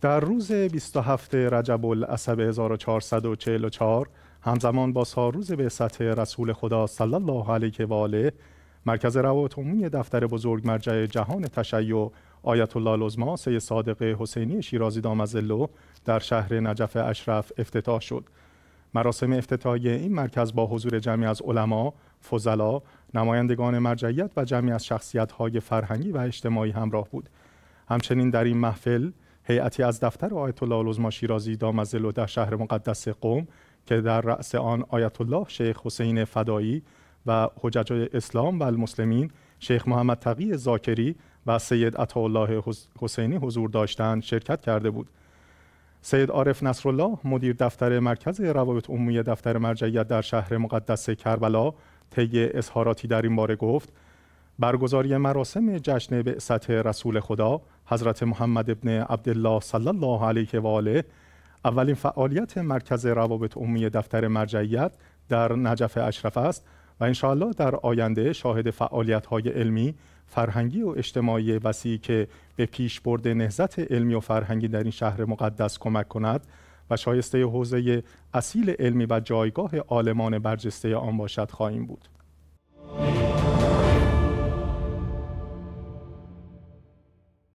در روز 27 رجب العصب 1444 همزمان با ساروز به سطح رسول خدا صلی الله علیه و آله مرکز روابط عمومی دفتر بزرگ مرجع جهان تشیع آیت الله العظما سید صادق حسینی شیرازی دامزلو در شهر نجف اشرف افتتاح شد مراسم افتتاح این مرکز با حضور جمعی از علما، فضلا، نمایندگان مرجعیت و جمعی از های فرهنگی و اجتماعی همراه بود. همچنین در این محفل هیئتی از دفتر آیت الله العظما شیرازی دامزلو در شهر مقدس قوم که در رأس آن آیت الله شیخ حسین فدایی و حجج اسلام و المسلمین شیخ محمد تقی زاکری و سید الله حسینی حضور داشتند شرکت کرده بود سید عارف نصرالله مدیر دفتر مرکز روابط عمومی دفتر مرجعیت در شهر مقدس کربلا طی اظهاراتی در این باره گفت برگزاری مراسم جشن به سطح رسول خدا حضرت محمد ابن عبدالله صلی الله علیه و آله اولین فعالیت مرکز روابط عمومی دفتر مرجعیت در نجف اشرف است و انشاءالله در آینده شاهد فعالیت های علمی، فرهنگی و اجتماعی وسیعی که به پیش پیشبرد نهضت علمی و فرهنگی در این شهر مقدس کمک کند و شایسته حوزه اصیل علمی و جایگاه عالمان برجسته آن باشد خواهیم بود.